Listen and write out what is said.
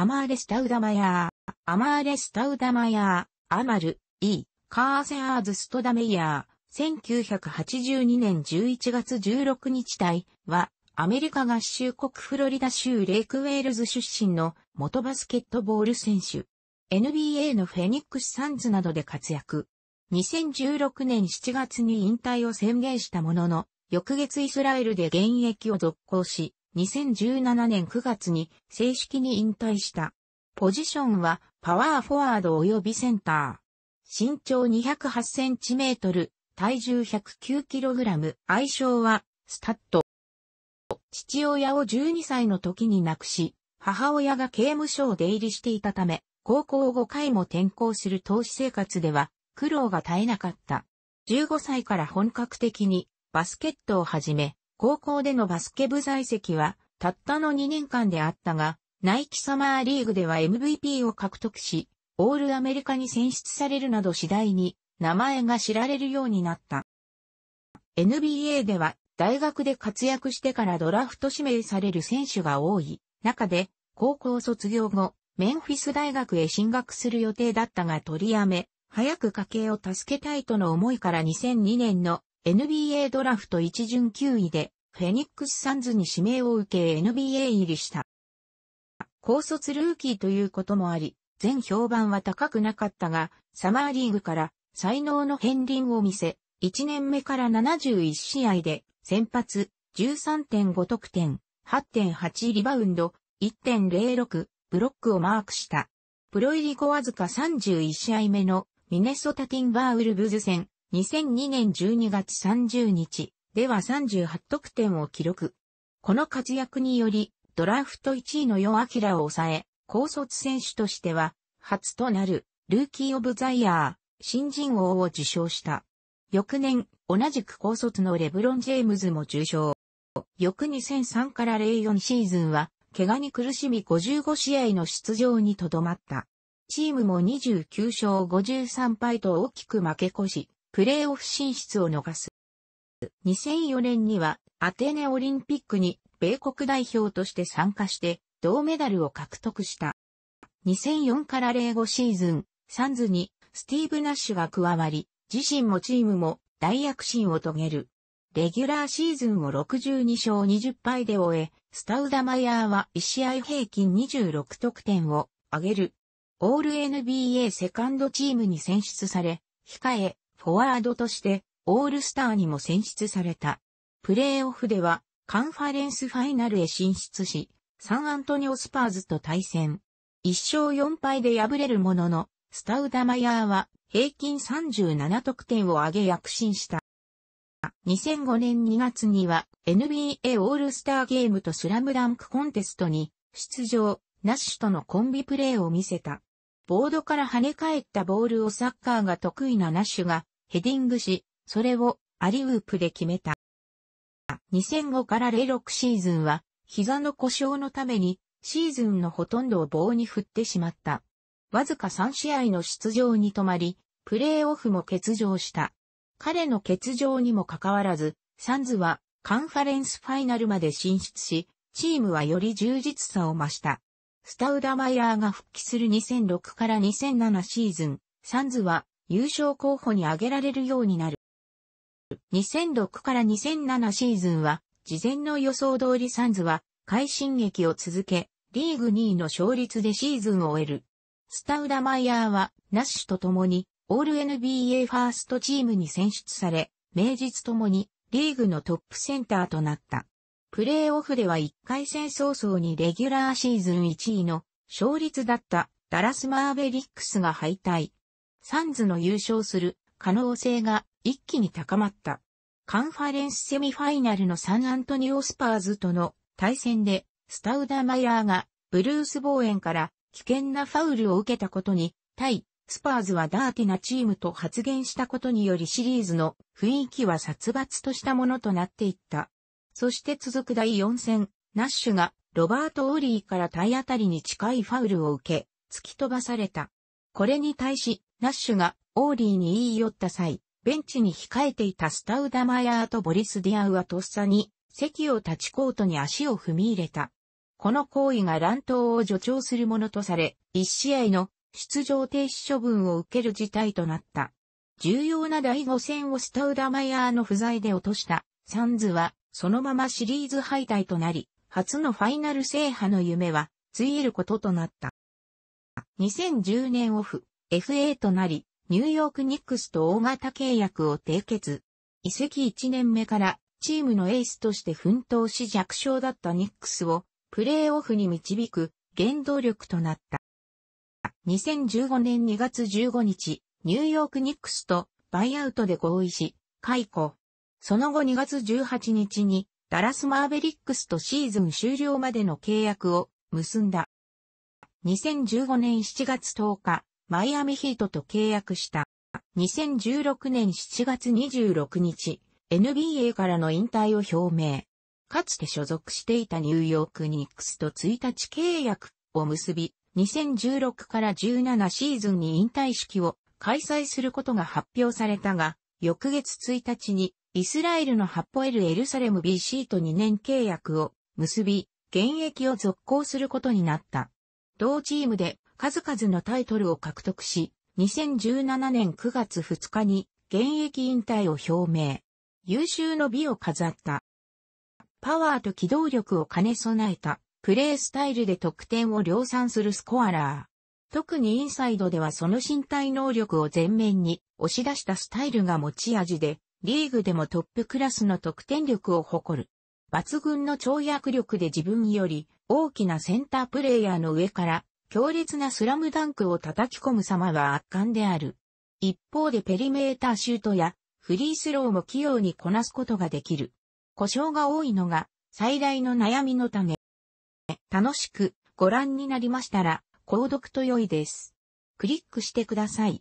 アマーレスタウダマヤー、アマーレスタウダマヤー、アマル、E、カーセアーズストダメイヤー、1982年11月16日帯は、アメリカ合衆国フロリダ州レイクウェールズ出身の元バスケットボール選手。NBA のフェニックスサンズなどで活躍。2016年7月に引退を宣言したものの、翌月イスラエルで現役を続行し、2017年9月に正式に引退した。ポジションはパワーフォワード及びセンター。身長2 0 8センチメートル、体重 109kg、愛称はスタッド。父親を12歳の時に亡くし、母親が刑務所を出入りしていたため、高校5回も転校する投資生活では苦労が絶えなかった。15歳から本格的にバスケットを始め、高校でのバスケ部在籍は、たったの2年間であったが、ナイキサマーリーグでは MVP を獲得し、オールアメリカに選出されるなど次第に名前が知られるようになった。NBA では大学で活躍してからドラフト指名される選手が多い中で高校卒業後メンフィス大学へ進学する予定だったが取りやめ早く家計を助けたいとの思いから2002年の NBA ドラフト一巡9位で、フェニックスサンズに指名を受け NBA 入りした。高卒ルーキーということもあり、全評判は高くなかったが、サマーリーグから才能の片鱗を見せ、1年目から71試合で、先発、13.5得点、8.8リバウンド、1.06、ブロックをマークした。プロ入り後わずか31試合目のミネソタティンバーウルブズ戦、2002年12月30日では38得点を記録。この活躍により、ドラフト1位のヨアキラを抑え、高卒選手としては、初となる、ルーキー・オブ・ザ・イヤー、新人王を受賞した。翌年、同じく高卒のレブロン・ジェームズも受賞。翌2003から04シーズンは、怪我に苦しみ55試合の出場にとどまった。チームも29勝53敗と大きく負け越し、プレーオフ進出を逃す。2004年にはアテネオリンピックに米国代表として参加して銅メダルを獲得した。2004から05シーズン、サンズにスティーブ・ナッシュが加わり、自身もチームも大躍進を遂げる。レギュラーシーズンを62勝20敗で終え、スタウダマイヤーは1試合平均26得点を挙げる。オール NBA セカンドチームに選出され、控え、フォワードとしてオールスターにも選出された。プレーオフではカンファレンスファイナルへ進出し、サンアントニオスパーズと対戦。1勝4敗で敗れるものの、スタウダマヤーは平均37得点を上げ躍進した。2005年2月には NBA オールスターゲームとスラムダンクコンテストに出場、ナッシュとのコンビプレーを見せた。ボードから跳ね返ったボールをサッカーが得意なナッシュがヘディングし、それをアリウープで決めた。2005から06シーズンは、膝の故障のために、シーズンのほとんどを棒に振ってしまった。わずか3試合の出場に止まり、プレーオフも欠場した。彼の欠場にもかかわらず、サンズはカンファレンスファイナルまで進出し、チームはより充実さを増した。スタウダマイヤーが復帰する2006から2007シーズン、サンズは優勝候補に挙げられるようになる。2006から2007シーズンは、事前の予想通りサンズは、快進撃を続け、リーグ2位の勝率でシーズンを終える。スタウダマイヤーは、ナッシュと共に、オール NBA ファーストチームに選出され、名実ともに、リーグのトップセンターとなった。プレーオフでは1回戦早々にレギュラーシーズン1位の勝率だったダラス・マーベリックスが敗退。サンズの優勝する可能性が一気に高まった。カンファレンスセミファイナルのサンアントニオスパーズとの対戦で、スタウダマイヤーがブルース・ボーエンから危険なファウルを受けたことに、対、スパーズはダーティなチームと発言したことによりシリーズの雰囲気は殺伐としたものとなっていった。そして続く第4戦、ナッシュがロバート・オリーから体当たりに近いファウルを受け、突き飛ばされた。これに対し、ナッシュがオーリーに言い寄った際、ベンチに控えていたスタウダマヤーとボリス・ディアウはとっさに、席を立ちコートに足を踏み入れた。この行為が乱闘を助長するものとされ、一試合の出場停止処分を受ける事態となった。重要な第5戦をスタウダマヤーの不在で落としたサンズは、そのままシリーズ敗退となり、初のファイナル制覇の夢は、ついえることとなった。2010年オフ、FA となり、ニューヨークニックスと大型契約を締結。移籍1年目からチームのエースとして奮闘し弱小だったニックスをプレーオフに導く原動力となった。2015年2月15日、ニューヨークニックスとバイアウトで合意し、解雇。その後2月18日にダラスマーベリックスとシーズン終了までの契約を結んだ。2015年7月10日、マイアミヒートと契約した。2016年7月26日、NBA からの引退を表明。かつて所属していたニューヨークニックスと1日契約を結び、2016から17シーズンに引退式を開催することが発表されたが、翌月1日にイスラエルのハッポエル・エルサレム BC と2年契約を結び、現役を続行することになった。同チームで数々のタイトルを獲得し、2017年9月2日に現役引退を表明。優秀の美を飾った。パワーと機動力を兼ね備えたプレースタイルで得点を量産するスコアラー。特にインサイドではその身体能力を前面に押し出したスタイルが持ち味で、リーグでもトップクラスの得点力を誇る。抜群の跳躍力で自分より大きなセンタープレイヤーの上から強烈なスラムダンクを叩き込む様は圧巻である。一方でペリメーターシュートやフリースローも器用にこなすことができる。故障が多いのが最大の悩みのため。楽しくご覧になりましたら、購読と良いです。クリックしてください。